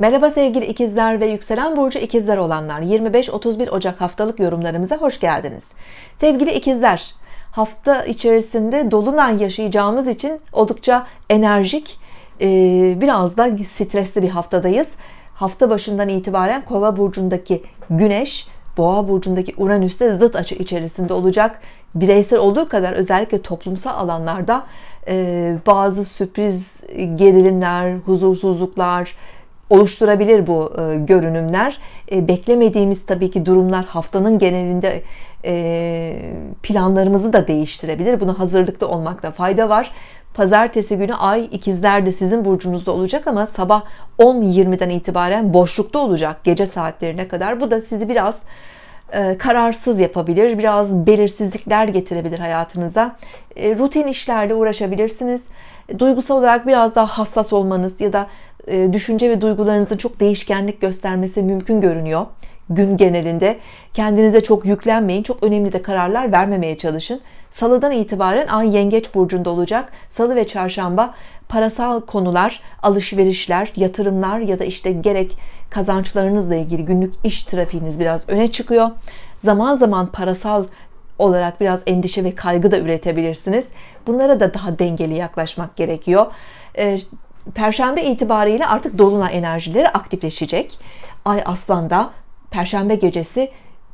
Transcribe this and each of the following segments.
Merhaba sevgili ikizler ve yükselen burcu ikizler olanlar 25-31 Ocak haftalık yorumlarımıza hoş geldiniz. Sevgili ikizler hafta içerisinde dolunay yaşayacağımız için oldukça enerjik e, biraz da stresli bir haftadayız. Hafta başından itibaren kova burcundaki güneş Boğa burcundaki Uranüs'te zıt açı içerisinde olacak. Bireysel olduğu kadar özellikle toplumsal alanlarda e, bazı sürpriz gerilimler, huzursuzluklar, oluşturabilir bu e, görünümler. E, beklemediğimiz tabii ki durumlar haftanın genelinde e, planlarımızı da değiştirebilir. Buna hazırlıklı olmakta fayda var. Pazartesi günü ay ikizlerde sizin burcunuzda olacak ama sabah 10.20'den itibaren boşlukta olacak gece saatlerine kadar. Bu da sizi biraz e, kararsız yapabilir, biraz belirsizlikler getirebilir hayatınıza. E, rutin işlerle uğraşabilirsiniz. E, duygusal olarak biraz daha hassas olmanız ya da e, düşünce ve duygularınızın çok değişkenlik göstermesi mümkün görünüyor gün genelinde. Kendinize çok yüklenmeyin. Çok önemli de kararlar vermemeye çalışın. Salıdan itibaren Ay Yengeç burcunda olacak. Salı ve çarşamba parasal konular, alışverişler, yatırımlar ya da işte gerek kazançlarınızla ilgili günlük iş trafiğiniz biraz öne çıkıyor. Zaman zaman parasal olarak biraz endişe ve kaygı da üretebilirsiniz. Bunlara da daha dengeli yaklaşmak gerekiyor. E, Perşembe itibariyle artık dolunay enerjileri aktifleşecek. Ay Aslan'da Perşembe gecesi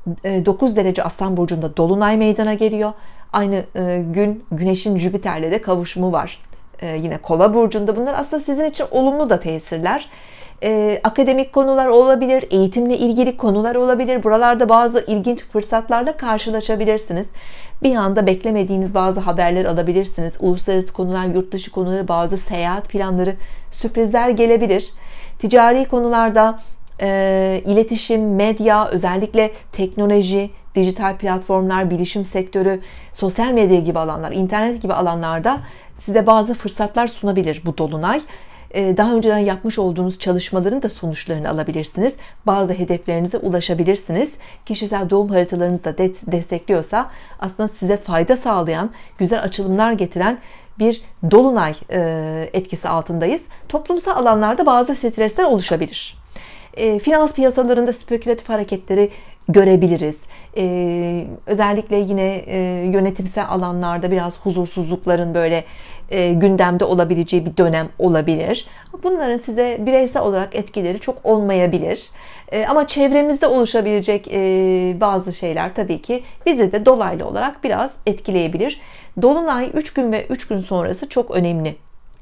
9 e, derece Aslan Burcu'nda Dolunay meydana geliyor. Aynı e, gün Güneş'in Jüpiter'le de kavuşumu var. E, yine Kova Burcu'nda bunlar aslında sizin için olumlu da tesirler e, akademik konular olabilir, eğitimle ilgili konular olabilir. Buralarda bazı ilginç fırsatlarla karşılaşabilirsiniz. Bir anda beklemediğiniz bazı haberler alabilirsiniz. Uluslararası konular, yurt dışı konuları, bazı seyahat planları, sürprizler gelebilir. Ticari konularda e, iletişim, medya, özellikle teknoloji, dijital platformlar, bilişim sektörü, sosyal medya gibi alanlar, internet gibi alanlarda size bazı fırsatlar sunabilir bu dolunay. Ee, daha önceden yapmış olduğunuz çalışmaların da sonuçlarını alabilirsiniz. Bazı hedeflerinize ulaşabilirsiniz. Kişisel doğum haritalarınız da destekliyorsa aslında size fayda sağlayan, güzel açılımlar getiren bir dolunay e, etkisi altındayız. Toplumsal alanlarda bazı stresler oluşabilir. E, finans piyasalarında spekülatif hareketleri görebiliriz. Ee, özellikle yine e, yönetimsel alanlarda biraz huzursuzlukların böyle e, gündemde olabileceği bir dönem olabilir. Bunların size bireysel olarak etkileri çok olmayabilir. E, ama çevremizde oluşabilecek e, bazı şeyler tabii ki bizi de dolaylı olarak biraz etkileyebilir. Dolunay 3 gün ve 3 gün sonrası çok önemli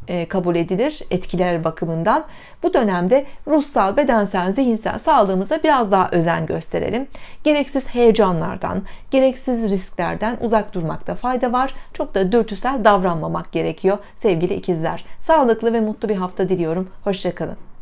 e, kabul edilir etkiler bakımından. Bu dönemde ruhsal, bedensel, zihinsel sağlığımıza biraz daha özen gösterelim. Gereksiz heyecanlardan, gereksiz risklerden uzak durmakta fayda var. Çok da dürtüsel davranmamak gerekiyor sevgili ikizler. Sağlıklı ve mutlu bir hafta diliyorum. Hoşçakalın.